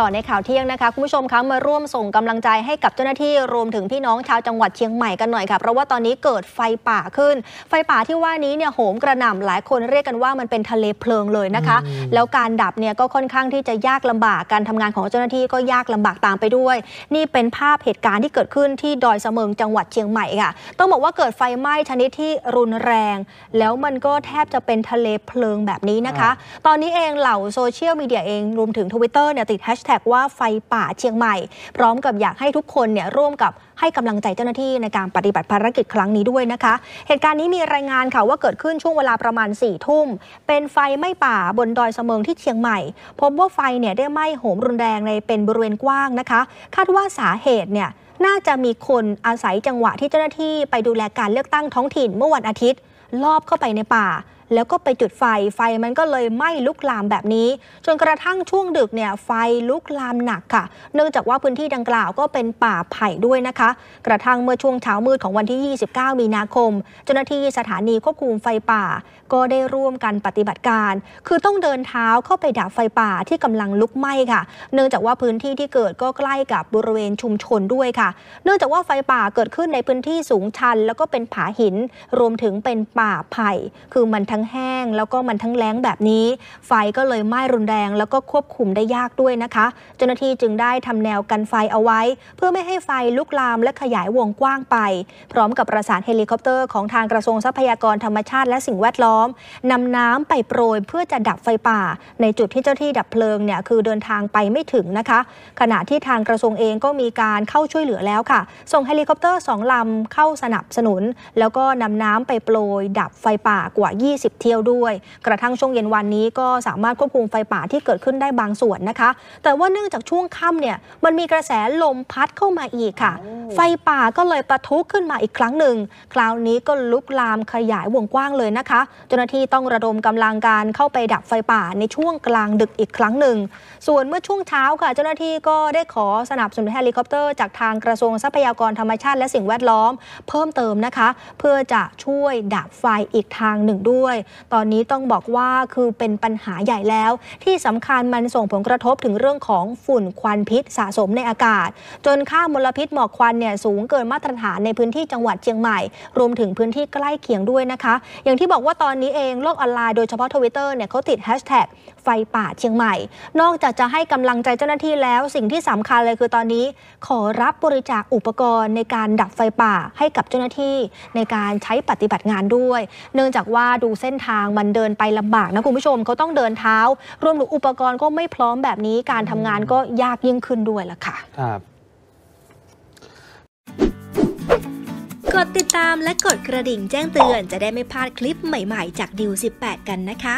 ต่อในข่าวเที่ยงนะคะคุณผู้ชมคะมาร่วมส่งกำลังใจให้กับเจ้าหน้าที่รวมถึงพี่น้องชาวจังหวัดเชียงใหม่กันหน่อยค่ะเพราะว่าตอนนี้เกิดไฟป่าขึ้น ไฟป่าที่ว่านี้เนี่ยโหมกระหน่าหลายคนเรียกกันว่ามันเป็นทะเลเพลิงเลยนะคะ แล้วการดับเนี่ยก็ค่อนข้างที่จะยากลำบากการทำงานของเจ้าหน้าที่ก็ยากลำบากตามไปด้วย นี่เป็นภาพเหตุการณ์ที่เกิดขึ้นที่ดอยเสมิงจังหวัดเชียงใหม่ค่ะ ต้องบอกว่าเกิดไฟไหม้ชนิดที่รุนแรง แล้วมันก็แทบจะเป็นทะเลเพลิงแบบนี้นะคะ ตอนนี้เองเหล่าโซเชียลมีเดียเองรวมถึงทวิตเตอร์เนี่ยติดแฮแท็กว่าไฟป่าเชียงใหม่ พร้อมกับอยากให้ทุกคนเนี่ยร่วมกับให้กำลังใจเจ้าหน้าที่ ในการปฏิบัติภารกิจครั้งนี้ด้วยนะคะ เหตุการณ์นี้มีรายงานค่ะ ว่าเกิดขึ้นช่วงเวลาประมาณ4ี่ทุ่มเป็นไฟไหม้ป่าบนดอยเสมิงที่เชียงใหม่ พบว่าไฟเนี่ยได้ไหม้โหมรุนแรงในเป็นบริเวณกว้างนะคะ คาดว่าสาเหตุเนี่ยน่าจะมีคนอาศัยจังหวะที่เจ้าหน้าที่ ไปดูแลการเลือกตั้งท้องถิ่นเมื่อวันอาทิตย์ลอบเข้าไปในป่าแล้วก็ไปจุดไฟ ไฟมันก็เลยไหม้ลุกลามแบบนี้ จนกระทั่งช่วงดึกเนี่ยไฟลุกลามหนักค่ะ เนื่องจากว่าพื้นที่ดังกล่าวก็เป็นป่าไผ่ด้วยนะคะ กระทั่งเมื่อช่วงเช้ามืดของวันที่ 29 มีนาคม เจ้าหน้าที่สถานีควบคุมไฟป่า ก็ได้ร่วมกันปฏิบัติการ คือต้องเดินเท้าเข้าไปดับไฟป่าที่กำลังลุกไหม้ค่ะ เนื่องจากว่าพื้นที่ที่เกิดก็ใกล้กับบริเวณชุมชนด้วยค่ะ เนื่องจากว่าไฟป่าเกิดขึ้นในพื้นที่สูงชัน แล้วก็เป็นผาหิน รวมถึงเป็นป่าไผ่ คือมันทั้งงแห้งแล้วก็มันทั้งแล้งแบบนี้ ไฟก็เลยไหม้รุนแรงแล้วก็ควบคุมได้ยากด้วยนะคะ เจ้าหน้าที่จึงได้ทำแนวกันไฟเอาไว้ เพื่อไม่ให้ไฟลุกลามและขยายวงกว้างไป พร้อมกับประสานเฮลิคอปเตอร์ของทางกระทรวงทรัพยากรธรรมชาติและสิ่งแวดล้อม นำน้ำไปโปรยเพื่อจะดับไฟป่าในจุดที่เจ้าที่ดับเพลิงเนี่ยคือเดินทางไปไม่ถึงนะคะ ขณะที่ทางกระทรวงเองก็มีการเข้าช่วยเหลือแล้วค่ะส่งเฮลิคอปเตอร์สองลำเข้าสนับสนุน แล้วก็นำน้ำไปโปรย ดับไฟป่ากว่า 20ดเที่ยวด้วยกระทั่งช่วงเย็นวันนี้ก็สามารถควบคุมไฟป่าที่เกิดขึ้นได้บางส่วนนะคะ แต่ว่าเนื่องจากช่วงค่ำเนี่ยมันมีกระแสลมพัดเข้ามาอีกค่ะ ไฟป่าก็เลยปะทุขึ้นมาอีกครั้งหนึ่งคราวนี้ก็ลุกลามขยายวงกว้างเลยนะคะ เจ้าหน้าที่ต้องระดมกำลังการเข้าไปดับไฟป่าในช่วงกลางดึกอีกครั้งหนึ่งส่วนเมื่อช่วงเช้าค่ะ เจ้าหน้าที่ก็ได้ขอสนับสนุนเฮลิคอปเตอร์จากทางกระทรวงทรัพยากรธรรมชาติและสิ่งแวดล้อม เพิ่มเติมนะคะ เพื่อจะช่วยดับไฟอีกทางหนึ่งด้วยตอนนี้ต้องบอกว่าคือเป็นปัญหาใหญ่แล้วที่สำคัญมันส่งผลกระทบถึงเรื่องของฝุ่นควันพิษสะสมในอากาศจนค่ามลพิษหมอกควันเนี่ยสูงเกินมาตรฐานในพื้นที่จังหวัดเชียงใหม่รวมถึงพื้นที่ใกล้เคียงด้วยนะคะอย่างที่บอกว่าตอนนี้เองโลกออนไลน์โดยเฉพาะทวิตเตอร์เนี่ยเขาติดแฮชแท็กไฟป่าเชียงใหม่นอกจากจะให้กำลังใจเจ้าหน้าที่แล้วสิ่งที่สำคัญเลยคือตอนนี้ขอรับบริจาคอุปกรณ์ในการดับไฟป่าให้กับเจ้าหน้าที่ในการใช้ปฏิบัติงานด้วยเนื่องจากว่าดูเส้นทางมันเดินไปลำบากนะ คุณผู้ชมเขาต้องเดินเท้า รวมถึงอุปกรณ์ก็ไม่พร้อมแบบนี้การทำงานก็ยากยิ่งขึ้นด้วยล่ะค่ะ ครับ กดติดตามและกดกระดิ่งแจ้งเตือนจะได้ไม่พลาดคลิปใหม่ ๆ จากดิว18 กันนะคะ